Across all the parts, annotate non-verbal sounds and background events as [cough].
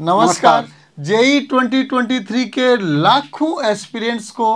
नमस्कार जेई 2023 के लाखों एस्पिरेंट्स को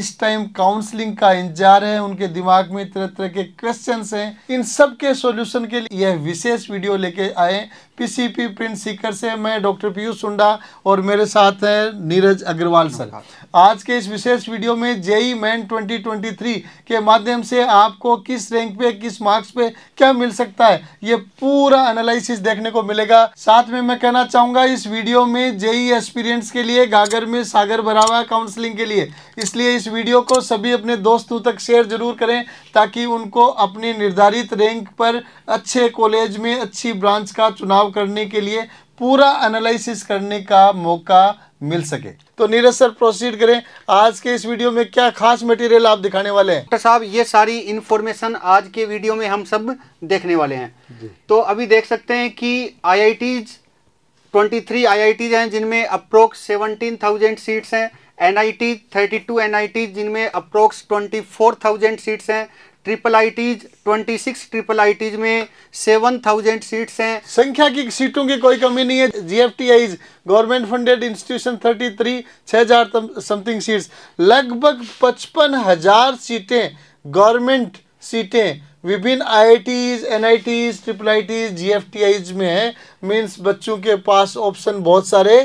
इस टाइम काउंसलिंग का इंतजार है उनके दिमाग में तरह तरह के क्वेश्चंस हैं इन सब के सॉल्यूशन के लिए यह विशेष वीडियो लेके आए पीसीपी प्रिंट सीकर से मैं डॉक्टर पीयूष सुंडा और मेरे साथ हैं नीरज अग्रवाल सर आज के इस विशेष वीडियो में जेई मैन 2023 के माध्यम से आपको किस रैंक पे किस मार्क्स पे क्या मिल सकता है ये पूरा एनालिसिस देखने को मिलेगा साथ में मैं कहना चाहूँगा इस वीडियो में जेई आईआईटी एक्सपीरियंस के लिए गागर में सागर भरा हुआ काउंसलिंग के लिए इसलिए इस वीडियो को सभी अपने दोस्तों तक शेयर जरूर करें ताकि उनको अपने निर्धारित रैंक पर अच्छे कॉलेज में अच्छी ब्रांच का चुनाव करने के लिए पूरा एनालिसिस करने का मौका मिल सके तो नीरज सर प्रोसीड करें आज के इस वीडियो में क्या खास मटेरियल आप दिखाने वाले हैं डॉक्टर साहब ये सारी इन्फॉर्मेशन आज के वीडियो में हम सब देखने वाले हैं तो अभी देख सकते हैं कि आई ट्वेंटी थ्री आई हैं जिनमें अप्रोक्स सेवनटीन थाउजेंड सीट्स हैं N I T thirty two N I Ts जिनमें approx twenty four thousand seats हैं triple I Ts twenty six triple I Ts में सेवन थाउजेंड सीट्स हैं संख्या की सीटों की कोई कमी नहीं है G F T Is government funded institution thirty three छः हजार समथिंग सीट्स लगभग पचपन हजार सीटें गवर्नमेंट सीटें विभिन्न IITs NITs triple ITs GFTIs में है मीन्स बच्चों के पास ऑप्शन बहुत सारे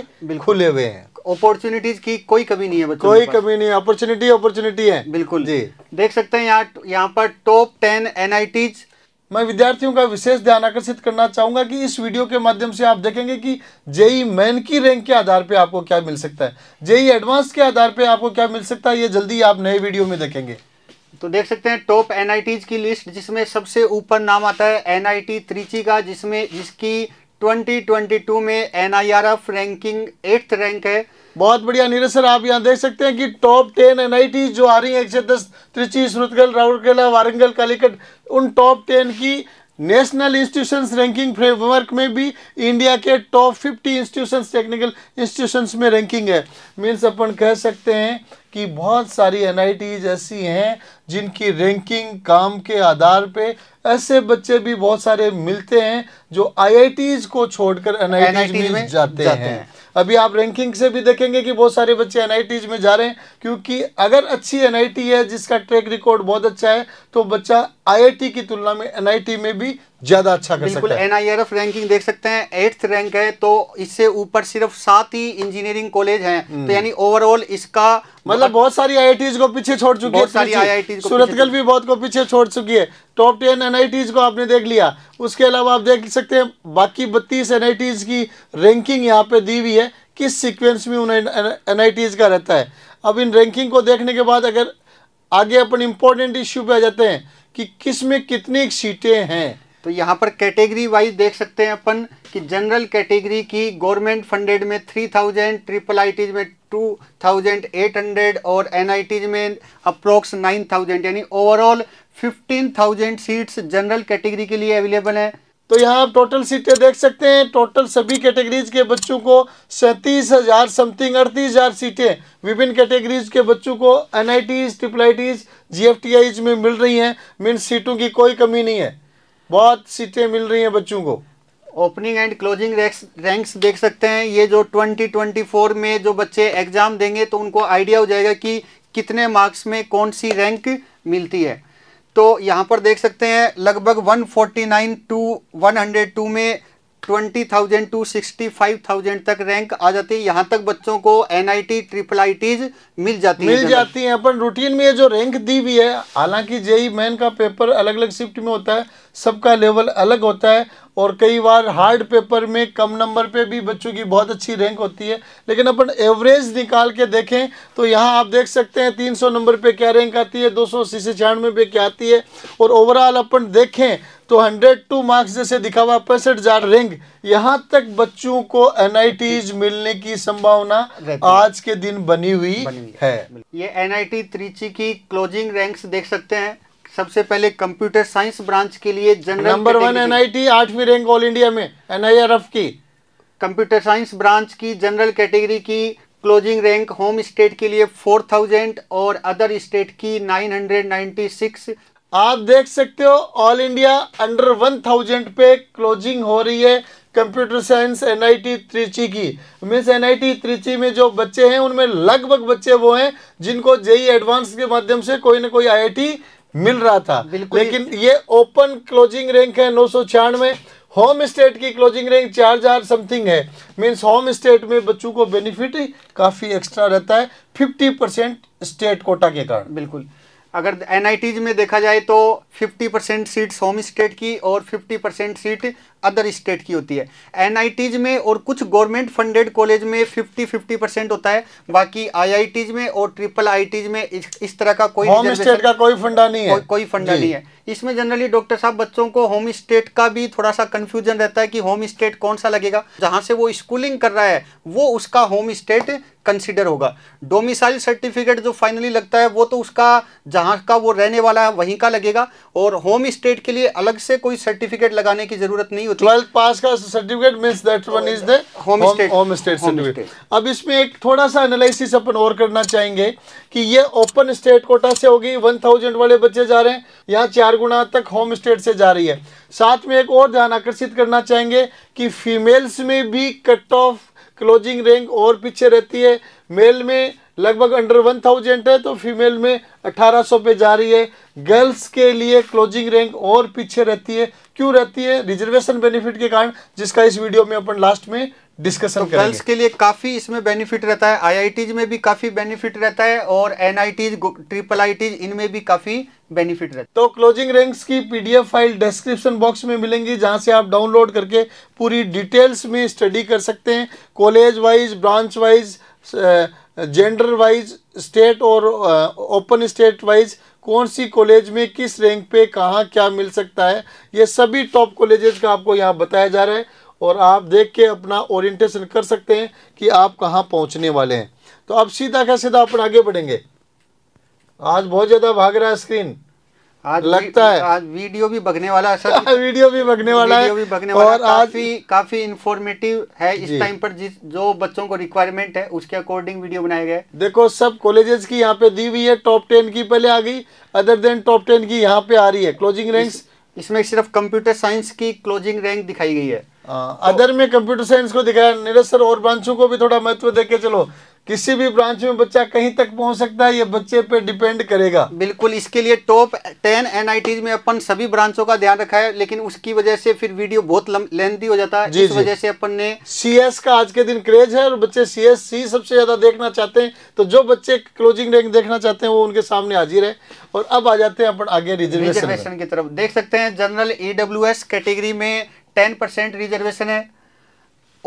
खुले हुए हैं अपॉर्चुनिटीज की कोई कमी नहीं है बच्चों कोई कमी नहीं अपॉर्चुनिटी अपॉर्चुनिटी है बिल्कुल जी देख सकते हैं यहाँ यहाँ पर टॉप टेन एनआईटीज मैं विद्यार्थियों का विशेष ध्यान आकर्षित करना चाहूंगा कि इस वीडियो के माध्यम से आप देखेंगे कि जेई मेन e की रैंक के आधार पर आपको क्या मिल सकता है जेई एडवांस e के आधार पर आपको क्या मिल सकता है ये जल्दी आप नए वीडियो में देखेंगे तो देख सकते हैं टॉप एन की लिस्ट जिसमें सबसे ऊपर नाम आता है एनआईटी त्रिची का जिसमें जिसकी 2022 में एफ रैंकिंग एट्थ रैंक है बहुत बढ़िया नीरज सर आप यहाँ देख सकते हैं कि टॉप टेन एन जो आ रही है एक से दस त्रिची सुरतगल राउरकेला वारंगल कालीकट उन टॉप टेन की नेशनल इंस्टीट्यूशंस रैंकिंग फ्रेमवर्क में भी इंडिया के टॉप 50 इंस्टीट्यूशंस टेक्निकल इंस्टीट्यूशंस में रैंकिंग है मीन्स अपन कह सकते हैं कि बहुत सारी एन ऐसी हैं जिनकी रैंकिंग काम के आधार पे ऐसे बच्चे भी बहुत सारे मिलते हैं जो आई को छोड़कर एन में, में जाते, जाते हैं, हैं। अभी आप रैंकिंग से भी देखेंगे कि बहुत सारे बच्चे एन में जा रहे हैं क्योंकि अगर अच्छी एन है जिसका ट्रैक रिकॉर्ड बहुत अच्छा है तो बच्चा आई की तुलना में एन में भी ज़्यादा अच्छा कर बिल्कुल एन आई रैंकिंग देख सकते हैं एट्थ रैंक है तो इससे ऊपर सिर्फ सात ही इंजीनियरिंग कॉलेज हैं हम्म। तो यानी ओवरऑल इसका मतलब बहुत सारी आई को पीछे छोड़ चुकी है सारी आई सूरतगढ़ भी बहुत को पीछे छोड़ चुकी है टॉप टेन एन को आपने देख लिया उसके अलावा आप देख सकते हैं बाकी बत्तीस एन की रैंकिंग यहाँ पे दी हुई है किस सीक्वेंस में उन एन का रहता है अब इन रैंकिंग को देखने के बाद अगर आगे अपन इम्पोर्टेंट इश्यू पे आ जाते हैं कि किस में कितनी सीटें हैं तो यहाँ पर कैटेगरी वाइज देख सकते हैं अपन कि जनरल कैटेगरी की गवर्नमेंट फंडेड में थ्री थाउजेंड ट्रिपल आईटीज में 2,800 और एन में अप्रोक्स 9,000 यानी ओवरऑल 15,000 सीट्स जनरल कैटेगरी के लिए अवेलेबल है तो यहाँ आप टोटल सीटें देख सकते हैं टोटल सभी कैटेगरीज के बच्चों को सैंतीस हज़ार समथिंग अड़तीस हज़ार सीटें विभिन्न कैटेगरीज के बच्चों को N I Ts triple I Ts में मिल रही हैं मीन सीटों की कोई कमी नहीं है बहुत सीटें मिल रही हैं बच्चों को opening and closing ranks ranks देख सकते हैं ये जो 2024 में जो बच्चे एग्ज़ाम देंगे तो उनको आइडिया हो जाएगा कि कितने मार्क्स में कौन सी रैंक मिलती है तो यहाँ पर देख सकते हैं लगभग 149 टू 102 में twenty thousand to sixty five thousand तक रैंक आ जाती है यहाँ तक बच्चों को N I T triple I Ts मिल जाती मिल है जाती हैं अपन रूटीन में ये जो रैंक दी हुई है हालांकि जेई मेन e का पेपर अलग अलग शिफ्ट में होता है सबका लेवल अलग होता है और कई बार हार्ड पेपर में कम नंबर पे भी बच्चों की बहुत अच्छी रैंक होती है लेकिन अपन एवरेज निकाल के देखें तो यहाँ आप देख सकते हैं 300 नंबर पे क्या रैंक आती है दो सौ पे क्या आती है और ओवरऑल अपन देखें तो 102 मार्क्स जैसे दिखा हुआ पैंसठ हजार रैंक यहाँ तक बच्चों को एन मिलने की संभावना आज के दिन बनी हुई, बनी हुई है ये एनआईटी त्रिची की क्लोजिंग रैंक्स देख सकते हैं सबसे पहले कंप्यूटर साइंस ब्रांच के लिए general number one N I T आठवीं रैंक ऑल इंडिया में एन की कंप्यूटर साइंस ब्रांच की जनरल कैटेगरी की क्लोजिंग रैंक होम स्टेट के लिए 4000 और अदर स्टेट की 996 आप देख सकते हो all India under one thousand पे क्लोजिंग हो रही है कंप्यूटर साइंस एनआईटी त्रिची की मीन्स एनआईटी त्रिची में जो बच्चे हैं उनमें लगभग बच्चे वो हैं जिनको जेई एडवांस के माध्यम से कोई ना कोई आईआईटी मिल रहा था लेकिन ये ओपन क्लोजिंग रैंक है नौ सौ होम स्टेट की क्लोजिंग रैंक चार हजार समथिंग है मीन्स होम स्टेट में बच्चों को बेनिफिट काफ़ी एक्स्ट्रा रहता है फिफ्टी परसेंट स्टेट कोटा के कारण बिल्कुल अगर एन में देखा जाए तो 50 परसेंट सीट होम स्टेट की और 50 परसेंट सीट अदर स्टेट की होती है एन में और कुछ गवर्नमेंट फंडेड कॉलेज में 50 50 परसेंट होता है बाकी आई में और ट्रिपल आई में इस, इस तरह का कोई होम स्टेट का कोई फंडा नहीं है को, कोई फंडा नहीं है इसमें जनरली डॉक्टर साहब बच्चों को होम स्टेट का भी थोड़ा सा कंफ्यूजन रहता है कि होम स्टेट कौन सा लगेगा जहां से वो स्कूलिंग कर रहा है वो उसका होम स्टेट कंसिडर होगा डोमिसाइल सर्टिफिकेट जो फाइनली लगता है वो तो उसका जहां का वो रहने वाला है वहीं का लगेगा और होम स्टेट के लिए अलग से कोई सर्टिफिकेट लगाने की जरूरत नहीं होती ट्वेल्थ पास का certificate mean that one is the home state home state certificate अब इसमें एक थोड़ा सा एनालिसिस अपन और करना चाहेंगे कि ये ओपन स्टेट कोटा से होगी वन वाले बच्चे जा रहे हैं यहाँ चार चार गुना तक होम स्टेट से जा रही है साथ में एक और ध्यान आकर्षित करना चाहेंगे कि फीमेल्स में भी कट ऑफ क्लोजिंग रैंक और पीछे रहती है मेल में लगभग अंडर वन थाउजेंड है तो फीमेल में 1800 पे जा रही है गर्ल्स के लिए क्लोजिंग रैंक और पीछे रहती है क्यों रहती है रिजर्वेशन बेनिफिट के कारण जिसका इस वीडियो में अपन लास्ट में डिस्कशन तो गर्ल्स के लिए काफ़ी इसमें बेनिफिट रहता है आईआईटीज में भी काफ़ी बेनिफिट रहता है और एनआईटीज ट्रिपल आईटीज इनमें भी काफ़ी बेनिफिट रहता है तो क्लोजिंग रैंक्स की पीडीएफ फाइल डिस्क्रिप्शन बॉक्स में मिलेंगी जहां से आप डाउनलोड करके पूरी डिटेल्स में स्टडी कर सकते हैं college wise branch wise gender wise state और ओपन स्टेट वाइज कौन सी कॉलेज में किस रैंक पे कहाँ क्या मिल सकता है ये सभी टॉप कॉलेजेस का आपको यहाँ बताया जा रहा है और आप देख के अपना ओरिएंटेशन कर सकते हैं कि आप कहाँ पहुँचने वाले हैं तो अब सीधा का सीधा अपन आगे बढ़ेंगे आज बहुत ज़्यादा भाग रहा है स्क्रीन आज लगता है आज वीडियो भी बगने वाला है [laughs] वीडियो भी बगने वाला है वीडियो भी बगने वाला और काफी आज काफी इन्फॉर्मेटिव है इस टाइम पर जिस जो बच्चों को रिक्वायरमेंट है उसके अकॉर्डिंग वीडियो बनाए गए देखो सब कॉलेजेस की यहाँ पे दी हुई है टॉप टेन की पहले आ गई अदर देन टॉप टेन की यहाँ पे आ रही है क्लोजिंग रैंक्स इस, इसमें सिर्फ कंप्यूटर साइंस की क्लोजिंग रैंक दिखाई गई है आ, तो, अदर में कंप्यूटर साइंस को दिखाया नीरज सर और बांशु को भी थोड़ा महत्व दे चलो किसी भी ब्रांच में बच्चा कहीं तक पहुंच सकता है ये बच्चे पे डिपेंड करेगा बिल्कुल इसके लिए टॉप टेन एन में अपन सभी ब्रांचों का ध्यान रखा है लेकिन उसकी वजह से फिर वीडियो बहुत लेंथी हो जाता है इस वजह से अपन ने सीएस का आज के दिन क्रेज है और बच्चे सीएस सी सबसे ज्यादा देखना चाहते हैं तो जो बच्चे क्लोजिंग रैंक देखना चाहते हैं वो उनके सामने हाजिर है और अब आ जाते हैं अपन आगे रिजर्वेशन की तरफ देख सकते हैं जनरल ईडब्ल्यू कैटेगरी में टेन परसेंट रिजर्वेशन है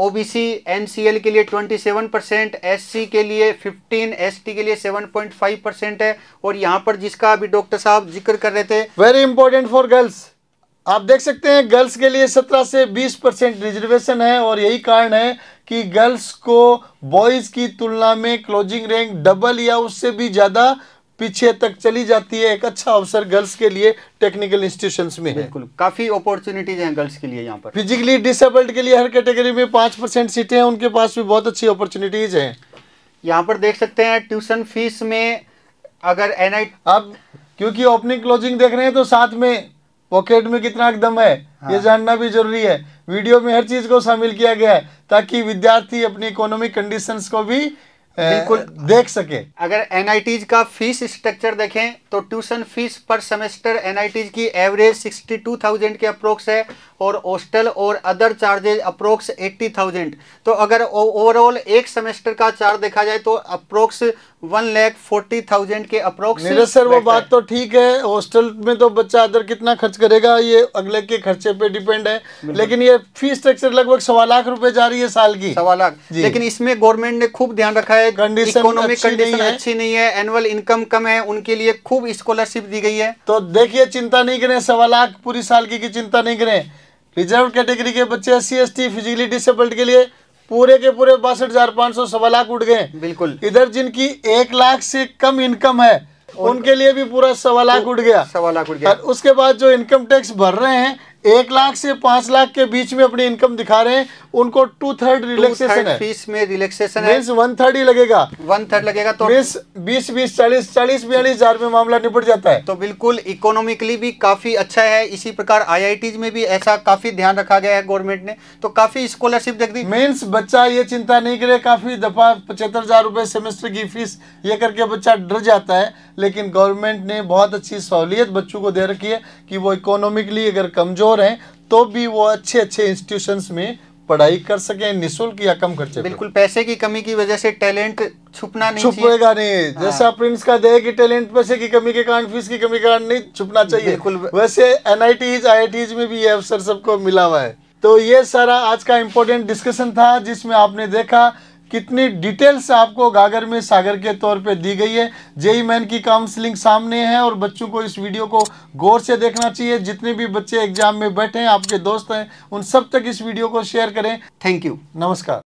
ओबीसी एनसीएल के लिए 27 परसेंट एस के लिए 15 एसटी के लिए 7.5 परसेंट है और यहाँ पर जिसका अभी डॉक्टर साहब जिक्र कर रहे थे वेरी इंपॉर्टेंट फॉर गर्ल्स आप देख सकते हैं गर्ल्स के लिए 17 से 20 परसेंट रिजर्वेशन है और यही कारण है कि गर्ल्स को बॉयज़ की तुलना में क्लोजिंग रैंक डबल या उससे भी ज़्यादा पीछे तक चली जाती है एक अच्छा अवसर गर्ल्स के लिए टेक्निकल इंस्टीट्यूशंस में बिल्कुल है। काफी अपॉर्चुनिटीज हैं गर्ल्स के लिए यहाँ पर फिजिकली डिसेबल्ड के लिए हर कैटेगरी में पांच परसेंट सीटें हैं उनके पास भी बहुत अच्छी अपॉर्चुनिटीज हैं यहाँ पर देख सकते हैं ट्यूशन फीस में अगर एन अब क्योंकि ओपनिंग क्लोजिंग देख रहे हैं तो साथ में पॉकेट में कितना एकदम है हाँ। ये जानना भी जरूरी है वीडियो में हर चीज को शामिल किया गया है ताकि विद्यार्थी अपनी इकोनॉमिक कंडीशंस को भी बिल्कुल देख सके अगर एनआईटीज का फीस स्ट्रक्चर देखें तो tuition fees per semester N की एवरेज 62,000 के अप्रोक्स है और हॉस्टल और अदर चार्जेज अप्रोक्स 80,000 तो अगर ओवरऑल एक सेमेस्टर का चार्ज देखा जाए तो approx one lakh forty thousand के अप्रोक्स सर वो बात तो ठीक है हॉस्टल में तो बच्चा अदर कितना खर्च करेगा ये अगले के खर्चे पे डिपेंड है लेकिन ये फीस स्ट्रक्चर लगभग सवा लाख रुपए जा रही है साल की सवा लाख लेकिन इसमें गवर्नमेंट ने खूब ध्यान रखा है है इकोनॉमिक कंडीशन अच्छी नहीं है एनुअल इनकम कम है उनके लिए खूब स्कॉलरशिप दी गई है तो देखिए चिंता नहीं करें सवा लाख पूरी साल की, की चिंता नहीं करें रिजर्व कैटेगरी के बच्चे S C S T physically disabled के लिए पूरे के पूरे बासठ हजार पांच सौ सवा लाख उठ गए बिल्कुल इधर जिनकी एक लाख से कम इनकम है उनके लिए भी पूरा सवा लाख तो उठ गया सवा लाख उठ गया और उसके बाद जो इनकम टैक्स भर रहे हैं एक लाख से पांच लाख के बीच में अपनी इनकम दिखा रहे हैं उनको टू थर्ड रिलेक्सेशन है फीस में रिलेक्सेशन है मीन्स वन थर्ड ही लगेगा वन थर्ड लगेगा तो मीन्स बीस बीस चालीस चालीस बयालीस हजार में मामला निपट जाता है तो बिल्कुल इकोनॉमिकली भी काफी अच्छा है इसी प्रकार आई में भी ऐसा काफी ध्यान रखा गया है गवर्नमेंट ने तो काफी स्कॉलरशिप देख दी मीन्स बच्चा ये चिंता नहीं करे काफी दफा पचहत्तर हजार रूपए सेमेस्टर की फीस ये करके बच्चा डर जाता है लेकिन गवर्नमेंट ने बहुत अच्छी सहूलियत बच्चों को दे रखी है कि वो इकोनॉमिकली अगर कमजोर हैं तो भी वो अच्छे अच्छे इंस्टीट्यूशंस में पढ़ाई कर सकें निःशुल्क या कम खर्चे बिल्कुल पैसे की कमी की वजह से टैलेंट छुपना नहीं छुपेगा नहीं हाँ। जैसा प्रिंस का दे कि टैलेंट पैसे की कमी के कारण फीस की कमी के कारण नहीं छुपना चाहिए बिल्कुल वैसे आई टीज में भी ये अवसर सबको मिला हुआ है तो ये सारा आज का इम्पोर्टेंट डिस्कशन था जिसमें आपने देखा कितनी डिटेल्स आपको गागर में सागर के तौर पे दी गई है जेई मैन की काउंसलिंग सामने है और बच्चों को इस वीडियो को गौर से देखना चाहिए जितने भी बच्चे एग्जाम में बैठे हैं आपके दोस्त हैं उन सब तक इस वीडियो को शेयर करें थैंक यू नमस्कार